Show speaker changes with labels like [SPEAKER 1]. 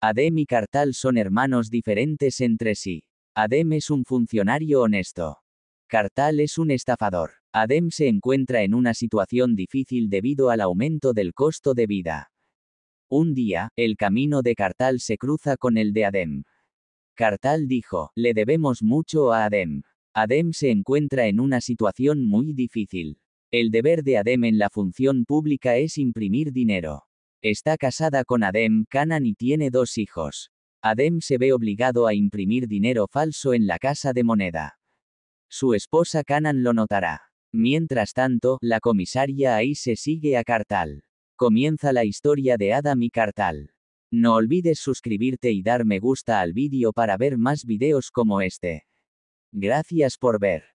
[SPEAKER 1] Adem y Cartal son hermanos diferentes entre sí. Adem es un funcionario honesto. Cartal es un estafador. Adem se encuentra en una situación difícil debido al aumento del costo de vida. Un día, el camino de Cartal se cruza con el de Adem. Cartal dijo, le debemos mucho a Adem. Adem se encuentra en una situación muy difícil. El deber de Adem en la función pública es imprimir dinero. Está casada con Adem Canan y tiene dos hijos. Adem se ve obligado a imprimir dinero falso en la casa de moneda. Su esposa Canan lo notará. Mientras tanto, la comisaria ahí se sigue a Cartal. Comienza la historia de Adam y Cartal. No olvides suscribirte y dar me gusta al vídeo para ver más videos como este. Gracias por ver.